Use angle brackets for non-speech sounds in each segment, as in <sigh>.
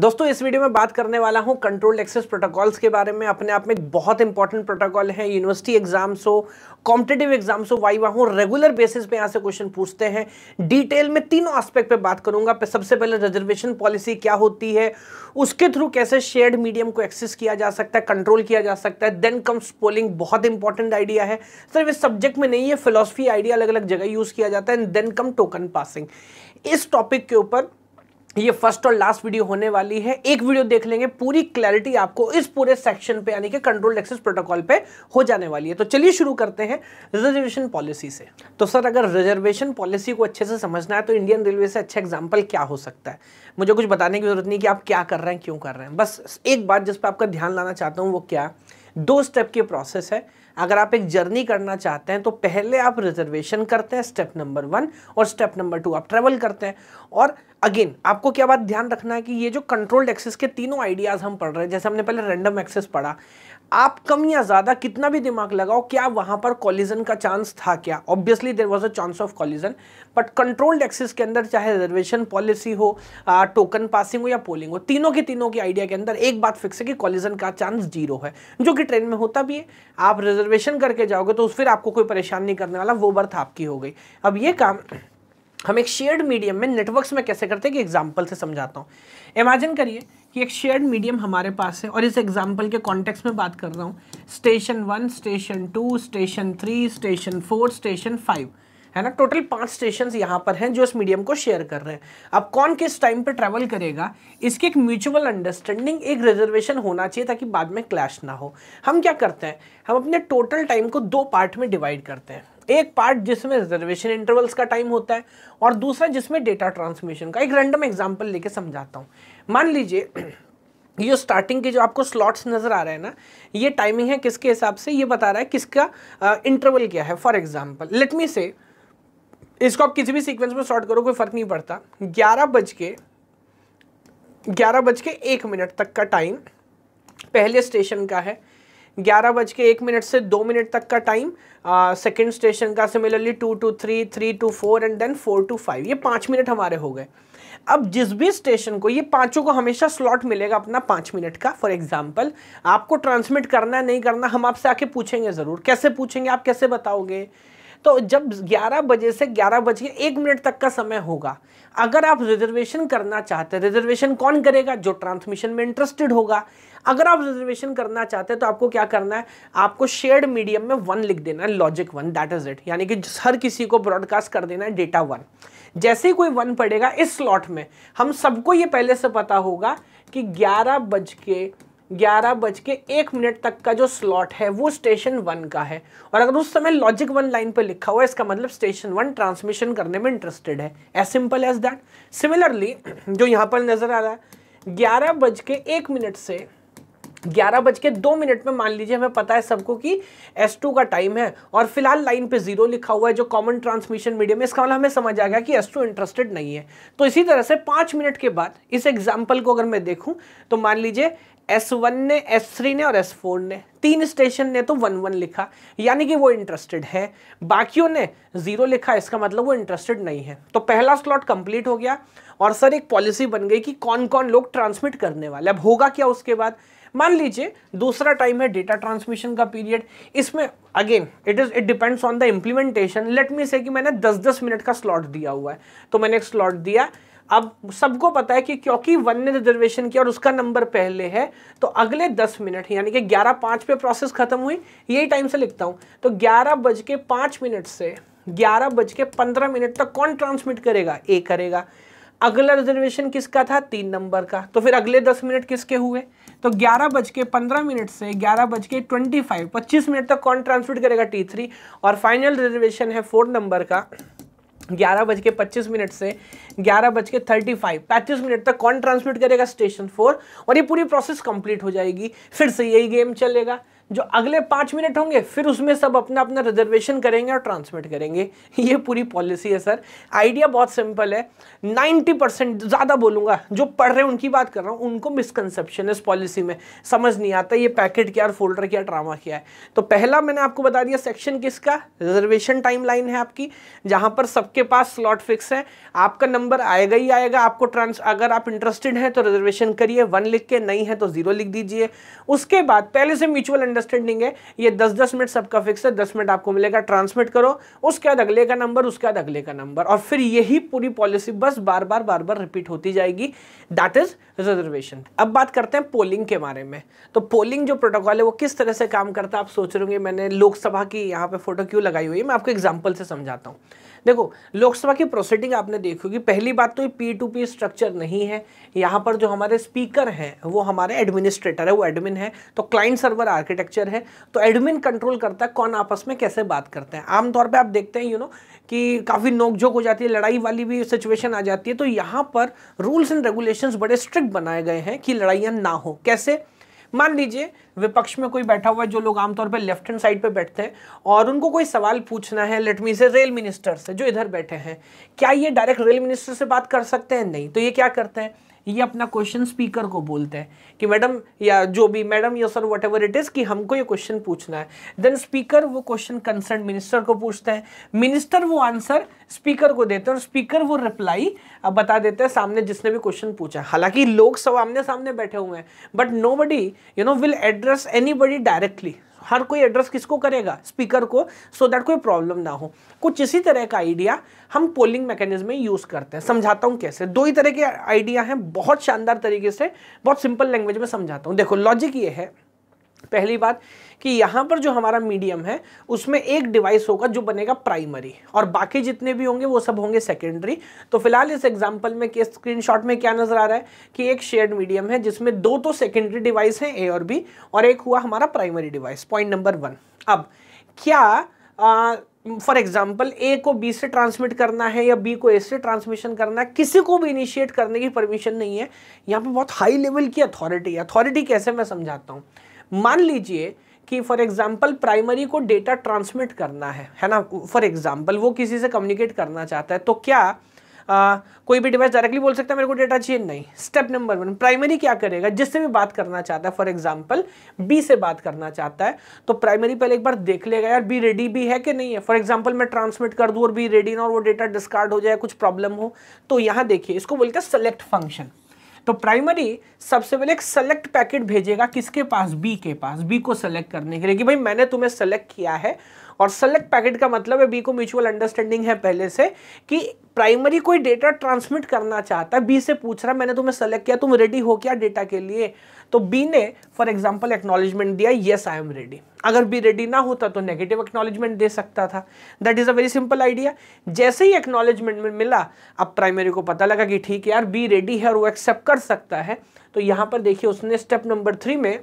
दोस्तों इस वीडियो में बात करने वाला हूँ कंट्रोल एक्सेस प्रोटोकॉल्स के बारे में अपने आप में एक बहुत इंपॉर्टेंट प्रोटोकॉल है यूनिवर्सिटी एग्जाम्स हो कॉम्पिटेटिव एग्जाम्स हो वाई वाह रेगुलर बेसिस पे यहाँ से क्वेश्चन पूछते हैं डिटेल में तीनों आस्पेक्ट पे बात करूंगा सबसे पहले रिजर्वेशन पॉलिसी क्या होती है उसके थ्रू कैसे शेयर्ड मीडियम को एक्सेस किया जा सकता है कंट्रोल किया जा सकता है देन कम्स पोलिंग बहुत इंपॉर्टेंट आइडिया है सिर्फ इस सब्जेक्ट में नहीं है फिलोसफी आइडिया अलग अलग जगह यूज़ किया जाता है and then come token passing इस टॉपिक के ऊपर ये फर्स्ट और लास्ट वीडियो होने वाली है एक वीडियो देख लेंगे पूरी क्लैरिटी आपको इस पूरे सेक्शन पे यानी कि कंट्रोल एक्सेस प्रोटोकॉल पे हो जाने वाली है तो चलिए शुरू करते हैं रिजर्वेशन पॉलिसी से तो सर अगर रिजर्वेशन पॉलिसी को अच्छे से समझना है तो इंडियन रेलवे से अच्छा एग्जाम्पल क्या हो सकता है मुझे कुछ बताने की जरूरत नहीं कि आप क्या कर रहे हैं क्यों कर रहे हैं बस एक बात जिस पर आपका ध्यान लाना चाहता हूँ वो क्या है दो स्टेप की प्रोसेस है अगर आप एक जर्नी करना चाहते हैं तो पहले आप रिजर्वेशन करते हैं स्टेप नंबर वन और स्टेप नंबर टू आप ट्रेवल करते हैं और अगेन आपको क्या बात ध्यान रखना है कि ये जो कंट्रोल्ड एक्सेस के तीनों आइडियाज़ हम पढ़ रहे हैं जैसे हमने पहले रैंडम एक्सेस पढ़ा आप कम या ज़्यादा कितना भी दिमाग लगाओ क्या वहाँ पर कॉलिजन का चांस था क्या obviously there was a chance of collision but controlled access के अंदर चाहे रिजर्वेशन पॉलिसी हो आ, टोकन पासिंग हो या पोलिंग हो तीनों के तीनों के आइडिया के अंदर एक बात फिक्स है कि कॉलिजन का चांस जीरो है जो कि ट्रेन में होता भी है आप रिजर्वेशन करके जाओगे तो उस फिर आपको कोई परेशान नहीं करने वाला वो बर्थ आपकी हो गई अब ये काम हम एक शेयर्ड मीडियम में नेटवर्क्स में कैसे करते हैं कि एग्जाम्पल से समझाता हूँ इमेजिन करिए कि एक शेयर्ड मीडियम हमारे पास है और इस एग्जाम्पल के कॉन्टेक्स्ट में बात कर रहा हूँ station one station two station three station four station five है ना टोटल पांच स्टेशन यहाँ पर हैं जो इस मीडियम को शेयर कर रहे हैं अब कौन किस टाइम पर ट्रैवल करेगा इसकी एक म्यूचुअल अंडरस्टैंडिंग एक रिजर्वेशन होना चाहिए ताकि बाद में क्लैश ना हो हम क्या करते हैं हम अपने टोटल टाइम को दो पार्ट में डिवाइड करते हैं एक पार्ट जिसमें रिजर्वेशन इंटरवल्स का टाइम होता है और दूसरा जिसमें डेटा ट्रांसमिशन का एक रैंडम एग्जांपल लेके समझाता हूँ मान लीजिए <clears throat> ये स्टार्टिंग के जो आपको स्लॉट्स नज़र आ रहे हैं ना ये टाइमिंग है किसके हिसाब से ये बता रहा है किसका इंटरवल क्या है फॉर एग्जाम्पल लेटमी से इसको आप किसी भी सीक्वेंस में शॉर्ट करो कोई फ़र्क नहीं पड़ता ग्यारह बज के ग्यारह बज के एक मिनट तक का टाइम पहले स्टेशन का है ग्यारह बज के एक मिनट से दो मिनट तक का टाइम सेकेंड स्टेशन का similarly two two three three two four and then four two five ये पाँच मिनट हमारे हो गए अब जिस भी स्टेशन को ये पांचों को हमेशा स्लॉट मिलेगा अपना पांच मिनट का फॉर एग्जाम्पल आपको ट्रांसमिट करना है नहीं करना हम आपसे आके पूछेंगे ज़रूर कैसे पूछेंगे आप कैसे बताओगे तो जब 11 बजे से ग्यारह बज के एक मिनट तक का समय होगा अगर आप रिजर्वेशन करना चाहते हैं रिजर्वेशन कौन करेगा जो ट्रांसमिशन में इंटरेस्टेड होगा अगर आप रिजर्वेशन करना चाहते हैं तो आपको क्या करना है आपको शेयर्ड मीडियम में वन लिख देना है logic one that is it यानी कि हर किसी को ब्रॉडकास्ट कर देना है डेटा वन जैसे ही कोई वन पड़ेगा इस स्लॉट में हम सबको ये पहले से पता होगा कि ग्यारह बज के ग्यारह बज के एक मिनट तक का जो स्लॉट है वो स्टेशन वन का है और अगर उस समय लॉजिक वन लाइन पर लिखा हुआ है इसका मतलब स्टेशन वन ट्रांसमिशन करने में इंटरेस्टेड है as simple as that similarly जो यहाँ पर नज़र आ रहा है ग्यारह बज के एक मिनट से ग्यारह बज के दो मिनट में मान लीजिए हमें पता है सबको कि S2 का टाइम है और फिलहाल लाइन पे जीरो लिखा हुआ है जो कॉमन ट्रांसमिशन मीडियम है इसका मतलब हमें समझ आ गया कि S2 इंटरेस्टेड नहीं है तो इसी तरह से पांच मिनट के बाद इस एग्जाम्पल को अगर मैं देखूं तो मान लीजिए S1 ने S3 ने और S4 ने तीन स्टेशन ने तो वन वन लिखा यानी कि वो इंटरेस्टेड है बाकियों ने ज़ीरो लिखा इसका मतलब वो इंटरेस्टेड नहीं है तो पहला स्लॉट कंप्लीट हो गया और सर एक पॉलिसी बन गई कि कौन कौन लोग ट्रांसमिट करने वाले अब होगा क्या उसके बाद मान लीजिए दूसरा टाइम है डेटा ट्रांसमिशन का पीरियड इसमें again it is it depends on the implementation let me say कि मैंने 10-10 मिनट का स्लॉट दिया हुआ है तो मैंने एक स्लॉट दिया अब सबको पता है कि क्योंकि वन ने रिजर्वेशन किया और उसका नंबर पहले है तो अगले दस मिनट यानी कि ग्यारह पाँच पे प्रोसेस खत्म हुई यही टाइम से लिखता हूँ तो ग्यारह बज के पाँच मिनट से ग्यारह बज के पंद्रह मिनट तक कौन ट्रांसमिट करेगा ए करेगा अगला रिजर्वेशन किसका था तीन नंबर का तो फिर अगले दस मिनट किसके हुए तो ग्यारह बज के पंद्रह मिनट से ग्यारह बज के ट्वेंटी फाइव पच्चीस मिनट तक कौन ट्रांसमिट करेगा टी थ्री और फाइनल रिजर्वेशन है फोर्थ नंबर का ग्यारह बज के पच्चीस मिनट से ग्यारह बज के थर्टी फाइव पैंतीस मिनट तक कौन ट्रांसमिट करेगा स्टेशन फोर और ये पूरी प्रोसेस कंप्लीट हो जाएगी फिर से यही गेम चलेगा जो अगले पाँच मिनट होंगे फिर उसमें सब अपना अपना रिजर्वेशन करेंगे और ट्रांसमिट करेंगे <laughs> ये पूरी पॉलिसी है सर आइडिया बहुत सिंपल है 90 परसेंट ज़्यादा बोलूँगा जो पढ़ रहे हैं उनकी बात कर रहा हूँ उनको मिसकनसेप्शन इस पॉलिसी में समझ नहीं आता ये पैकेट क्या और फोल्डर क्या ड्रामा क्या है तो पहला मैंने आपको बता दिया सेक्शन किसका रिजर्वेशन टाइम है आपकी जहाँ पर सबके पास स्लॉट फिक्स है आपका नंबर आएगा ही आएगा आपको ट्रांस अगर आप इंटरेस्टेड हैं तो रिजर्वेशन करिए वन लिख के नहीं है तो ज़ीरो लिख दीजिए उसके बाद पहले से म्यूचुअल अंडरस्टैंडिंग है ये दस दस मिनट सबका फिक्स है दस मिनट आपको मिलेगा ट्रांसमिट करो उसके बाद अगले का नंबर उसके बाद अगले का नंबर और फिर यही पूरी पॉलिसी बस बार बार बार बार रिपीट होती जाएगी दैट इज रिजर्वेशन अब बात करते हैं पोलिंग के बारे में तो पोलिंग जो प्रोटोकॉल है वो किस तरह से काम करता है आप सोच रहे होंगे मैंने लोकसभा की यहाँ पे फोटो क्यों लगाई हुई है मैं आपको एग्जाम्पल से समझाता हूँ देखो लोकसभा की प्रोसीडिंग आपने देखी होगी पहली बात तो ये पी टू पी स्ट्रक्चर नहीं है यहाँ पर जो हमारे स्पीकर हैं वो हमारे एडमिनिस्ट्रेटर है वो एडमिन तो है तो क्लाइंट सर्वर आर्किटेक्चर है तो एडमिन कंट्रोल करता है कौन आपस में कैसे बात करते हैं आमतौर पर आप देखते हैं यू नो कि काफ़ी नोकझोंक हो जाती है लड़ाई वाली भी सिचुएशन आ जाती है तो यहाँ पर रूल्स एंड रेगुलेशन बड़े स्ट्रिक्ट बनाए गए हैं कि लड़ाइयाँ ना हो कैसे मान लीजिए विपक्ष में कोई बैठा हुआ है जो लोग आमतौर पर लेफ्ट हैंड साइड पे बैठते हैं और उनको कोई सवाल पूछना है लेट मी से रेल मिनिस्टर से जो इधर बैठे हैं क्या ये डायरेक्ट रेल मिनिस्टर से बात कर सकते हैं नहीं तो ये क्या करते हैं ये अपना क्वेश्चन स्पीकर को बोलते हैं कि मैडम या जो भी मैडम या sir whatever it is कि हमको ये क्वेश्चन पूछना है देन स्पीकर वो क्वेश्चन कंसर्न मिनिस्टर को पूछते हैं मिनिस्टर वो आंसर स्पीकर को देते हैं और स्पीकर वो रिप्लाई बता देते हैं सामने जिसने भी क्वेश्चन पूछा हालांकि लोग सब आमने सामने बैठे हुए हैं but nobody you know will address anybody directly हर कोई एड्रेस किसको करेगा स्पीकर को सो so दैट कोई प्रॉब्लम ना हो कुछ इसी तरह का आइडिया हम पोलिंग मैकेनिज्म में यूज़ करते हैं समझाता हूँ कैसे दो ही तरह के आइडिया हैं बहुत शानदार तरीके से बहुत सिंपल लैंग्वेज में समझाता हूँ देखो लॉजिक ये है पहली बात कि यहाँ पर जो हमारा मीडियम है उसमें एक डिवाइस होगा जो बनेगा प्राइमरी और बाकी जितने भी होंगे वो सब होंगे सेकेंडरी तो फिलहाल इस एग्जाम्पल में स्क्रीनशॉट में क्या नज़र आ रहा है कि एक शेयर्ड मीडियम है जिसमें दो तो सेकेंडरी डिवाइस हैं ए और बी और एक हुआ हमारा primary device point number one अब क्या फॉर एग्जाम्पल ए को बी से ट्रांसमिट करना है या बी को ए से ट्रांसमिशन करना है किसी को भी इनिशिएट करने की परमिशन नहीं है यहाँ पे बहुत हाई लेवल की अथॉरिटी है अथॉरिटी कैसे मैं समझाता हूँ मान लीजिए कि फॉर एग्जाम्पल प्राइमरी को डेटा ट्रांसमिट करना है है ना फॉर एग्जाम्पल वो किसी से कम्युनिकेट करना चाहता है तो क्या आ, कोई भी डिवाइस डायरेक्टली बोल सकता है मेरे को डेटा चाहिए नहीं स्टेप नंबर वन प्राइमरी क्या करेगा जिससे भी बात करना चाहता है फॉर एग्जाम्पल बी से बात करना चाहता है तो प्राइमरी पहले एक बार देख लेगा यार बी रेडी भी है कि नहीं है फॉर एग्जाम्पल मैं ट्रांसमिट कर दूँ और बी रेडी ना और वो डेटा डिस्कार्ड हो जाए कुछ प्रॉब्लम हो तो यहाँ देखिए इसको बोलते हैं सेलेक्ट फंक्शन तो प्राइमरी सबसे पहले एक सेलेक्ट पैकेट भेजेगा किसके पास बी के पास बी को सेलेक्ट करने के लिए कि भाई मैंने तुम्हें सेलेक्ट किया है और सेलेक्ट पैकेट का मतलब है बी को म्यूचुअल अंडरस्टैंडिंग है पहले से कि प्राइमरी कोई डेटा ट्रांसमिट करना चाहता है बी से पूछ रहा है मैंने तुम्हें सेलेक्ट किया तुम रेडी हो क्या डेटा के लिए तो बी ने फॉर एग्जाम्पल एक्नॉलेजमेंट दिया येस आई एम रेडी अगर बी रेडी ना होता तो नेगेटिव एक्नॉलेजमेंट दे सकता था that is a very simple idea जैसे ही एक्नॉलेजमेंट में मिला अब प्राइमरी को पता लगा कि ठीक है यार बी रेडी है और वो एक्सेप्ट कर सकता है तो यहां पर देखिए उसने स्टेप नंबर थ्री में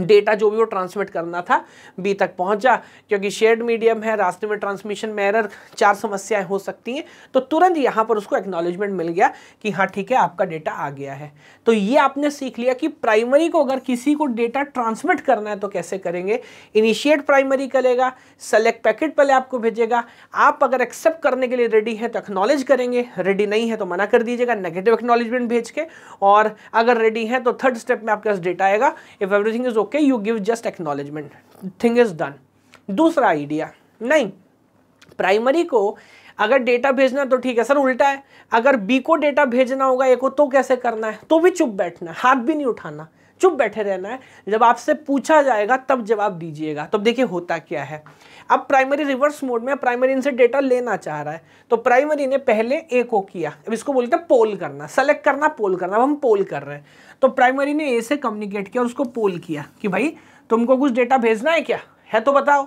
डेटा जो भी वो ट्रांसमिट करना था बी तक पहुंचा क्योंकि शेयर्ड मीडियम है रास्ते में ट्रांसमिशन में एरर चार समस्याएं हो सकती हैं तो तुरंत यहां पर उसको एक्नॉलेजमेंट मिल गया कि हाँ ठीक है आपका डेटा आ गया है तो ये आपने सीख लिया कि प्राइमरी को अगर किसी को डेटा ट्रांसमिट करना है तो कैसे करेंगे इनिशिएट प्राइमरी करेगा सेलेक्ट पैकेट पहले आपको भेजेगा आप अगर एक्सेप्ट करने के लिए रेडी है तो एक्नॉलेज करेंगे रेडी नहीं है तो मना कर दीजिएगा नेगेटिव एक्नॉलेजमेंट भेज के और अगर रेडी है तो थर्ड स्टेप में आपके पास डेटा आएगा if everything is okay you give just acknowledgement thing is done दूसरा आइडिया नहीं प्राइमरी को अगर डेटा भेजना तो ठीक है सर उल्टा है अगर बी को डेटा भेजना होगा ए को तो कैसे करना है तो भी चुप बैठना है हाथ भी नहीं उठाना चुप बैठे रहना है जब आपसे पूछा जाएगा तब जवाब दीजिएगा तब तो देखिए होता क्या है अब प्राइमरी रिवर्स मोड में प्राइमरी इनसे डेटा लेना चाह रहा है तो प्राइमरी ने पहले ए को किया अब इसको बोलते हैं पोल करना सेलेक्ट करना पोल करना अब हम पोल कर रहे हैं तो प्राइमरी ने ए से कम्युनिकेट किया और उसको पोल किया कि भाई तुमको कुछ डेटा भेजना है क्या है तो बताओ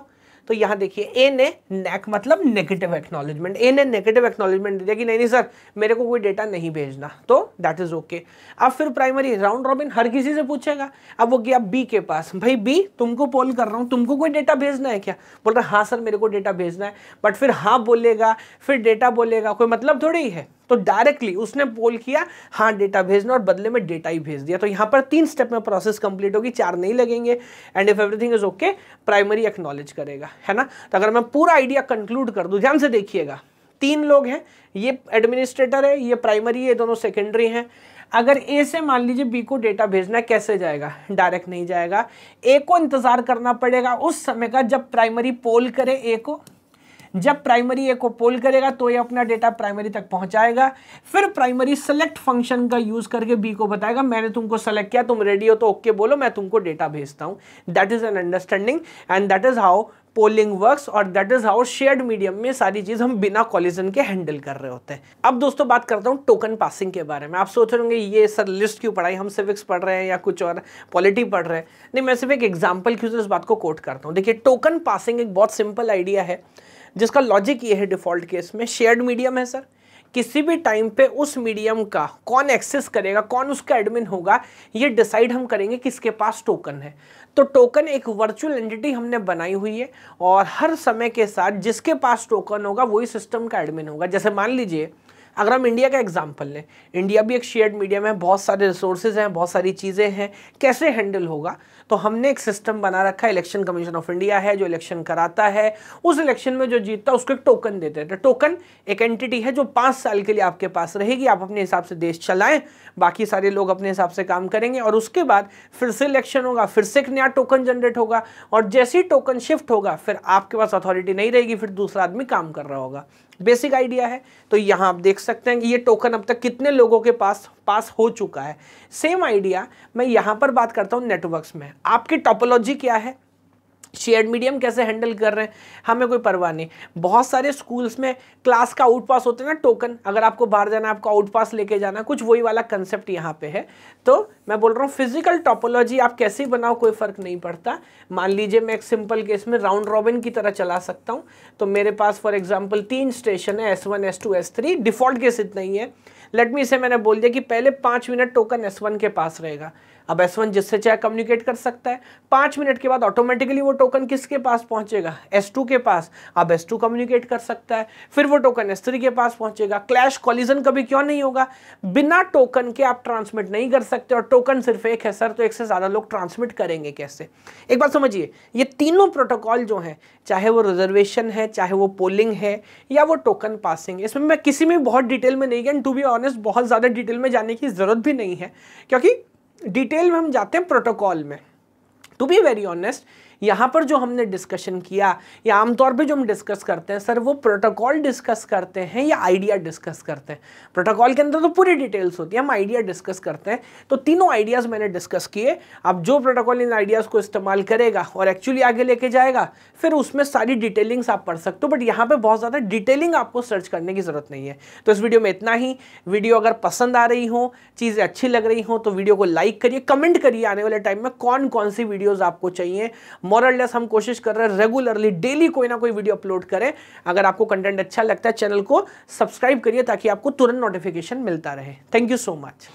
तो यहां देखिए ए ने नेक मतलब नेगेटिव एक्नोलेजमेंट ए ने नेगेटिव दे दिया कि नहीं नहीं सर मेरे को कोई डेटा नहीं भेजना तो दैट इज ओके अब फिर प्राइमरी राउंड रॉबिन हर किसी से पूछेगा अब वो गया बी के पास भाई बी तुमको पोल कर रहा हूं तुमको कोई डेटा भेजना है क्या बोल रहा हाँ सर मेरे को डेटा भेजना है बट फिर हाँ बोलेगा फिर डेटा बोलेगा कोई मतलब थोड़ी है तो डायरेक्टली उसने पोल किया हाँ डेटा भेजना और बदले में डेटा ही भेज दिया तो यहां पर तीन स्टेप में प्रोसेस कंप्लीट होगी चार नहीं लगेंगे and if everything is okay primary acknowledge करेगा है ना तो अगर मैं पूरा आइडिया कंक्लूड कर दू ध्यान से देखिएगा तीन लोग हैं ये एडमिनिस्ट्रेटर है ये प्राइमरी है दोनों सेकेंडरी हैं अगर ए से मान लीजिए बी को डेटा भेजना कैसे जाएगा डायरेक्ट नहीं जाएगा ए को इंतज़ार करना पड़ेगा उस समय का जब प्राइमरी पोल करे ए को जब प्राइमरी ए को पोल करेगा तो ये अपना डेटा प्राइमरी तक पहुंचाएगा फिर प्राइमरी सेलेक्ट फंक्शन का यूज करके बी को बताएगा मैंने तुमको सेलेक्ट किया तुम रेडी हो तो ओके बोलो मैं तुमको डेटा भेजता हूं that is an understanding and that is how polling works और that is how shared medium में सारी चीज हम बिना कॉलिजन के हैंडल कर रहे होते हैं अब दोस्तों बात करता हूँ टोकन पासिंग के बारे में आप सोच रहे होंगे ये सर लिस्ट क्यों पढ़ाई हम सिविक्स पढ़ रहे हैं या कुछ और पॉलिटी पढ़ रहे हैं नहीं मैं सिर्फ एक एग्जाम्पल क्यों इस बात को कोट करता हूँ देखिए टोकन पासिंग एक बहुत सिंपल आइडिया है जिसका लॉजिक ये है डिफ़ॉल्ट केस में शेयर्ड मीडियम है सर किसी भी टाइम पे उस मीडियम का कौन एक्सेस करेगा कौन उसका एडमिन होगा ये डिसाइड हम करेंगे किसके पास टोकन है तो टोकन एक वर्चुअल एंटिटी हमने बनाई हुई है और हर समय के साथ जिसके पास टोकन होगा वही सिस्टम का एडमिन होगा जैसे मान लीजिए अगर हम इंडिया का एग्जाम्पल लें इंडिया भी एक शेयर्ड मीडियम है बहुत सारे रिसोर्सेज हैं बहुत सारी चीज़ें हैं कैसे हैंडल होगा तो हमने एक सिस्टम बना रखा है इलेक्शन कमीशन ऑफ इंडिया है जो इलेक्शन कराता है उस इलेक्शन में जो जीतता है उसको एक टोकन देते हैं टोकन तो एक एंटिटी है जो पाँच साल के लिए आपके पास रहेगी आप अपने हिसाब से देश चलाएं बाकी सारे लोग अपने हिसाब से काम करेंगे और उसके बाद फिर से इलेक्शन होगा फिर से एक नया टोकन जनरेट होगा और जैसे ही टोकन शिफ्ट होगा फिर आपके पास अथॉरिटी नहीं रहेगी फिर दूसरा आदमी काम कर रहा होगा बेसिक आइडिया है तो यहाँ आप देख सकते हैं कि ये टोकन अब तक कितने लोगों के पास पास हो चुका है सेम आइडिया मैं यहाँ पर बात करता हूँ नेटवर्क्स में आपकी टोपोलॉजी क्या है शेयर्ड मीडियम कैसे हैंडल कर रहे हैं हमें कोई परवाह नहीं बहुत सारे स्कूल्स में क्लास का आउट पास होता है ना टोकन अगर आपको बाहर जाना आपको आउट पास लेके जाना कुछ वही वाला कंसेप्ट यहाँ पे है तो मैं बोल रहा हूँ फिजिकल टॉपोलॉजी आप कैसे बनाओ कोई फ़र्क नहीं पड़ता मान लीजिए मैं एक सिंपल केस में राउंड रॉबिन की तरह चला सकता हूँ तो मेरे पास फॉर एग्जाम्पल तीन स्टेशन है S one S two S three default case इतना ही है लेटमी से मैंने बोल दिया कि पहले पाँच मिनट टोकन एस वन के पास रहेगा अब एस वन जिससे चाहे कम्युनिकेट कर सकता है पाँच मिनट के बाद ऑटोमेटिकली वो टोकन किसके पास पहुंचेगा एस टू के पास अब एस टू कम्युनिकेट कर सकता है फिर वो टोकन एस थ्री के पास पहुंचेगा क्लैश कॉलिजन कभी क्यों नहीं होगा बिना टोकन के आप ट्रांसमिट नहीं कर सकते और टोकन सिर्फ एक है सर तो एक से ज़्यादा लोग ट्रांसमिट करेंगे कैसे एक बात समझिए ये तीनों प्रोटोकॉल जो हैं चाहे वो रिजर्वेशन है चाहे वो पोलिंग है या वो टोकन पासिंग इसमें मैं किसी में बहुत डिटेल में नहीं गया टू बी ऑनेस्ट बहुत ज़्यादा डिटेल में जाने की ज़रूरत भी नहीं है क्योंकि डिटेल में हम जाते हैं प्रोटोकॉल में टू बी वेरी ऑनेस्ट यहाँ पर जो हमने डिस्कशन किया या आमतौर पे जो हम डिस्कस करते हैं सर वो प्रोटोकॉल डिस्कस करते हैं या आइडिया डिस्कस करते हैं प्रोटोकॉल के अंदर तो पूरी डिटेल्स होती है हम आइडिया डिस्कस करते हैं तो तीनों आइडियाज़ मैंने डिस्कस किए अब जो प्रोटोकॉल इन आइडियाज़ को इस्तेमाल करेगा और एक्चुअली आगे लेके जाएगा फिर उसमें सारी डिटेलिंग्स आप पढ़ सकते हो बट यहाँ पर बहुत ज़्यादा डिटेलिंग आपको सर्च करने की ज़रूरत नहीं है तो इस वीडियो में इतना ही वीडियो अगर पसंद आ रही हो चीज़ें अच्छी लग रही हो तो वीडियो को लाइक करिए कमेंट करिए आने वाले टाइम में कौन कौन सी वीडियोज़ आपको चाहिए मॉरललेस हम कोशिश कर रहे हैं रेगुलरली डेली कोई ना कोई वीडियो अपलोड करें अगर आपको कंटेंट अच्छा लगता है चैनल को सब्सक्राइब करिए ताकि आपको तुरंत नोटिफिकेशन मिलता रहे थैंक यू सो मच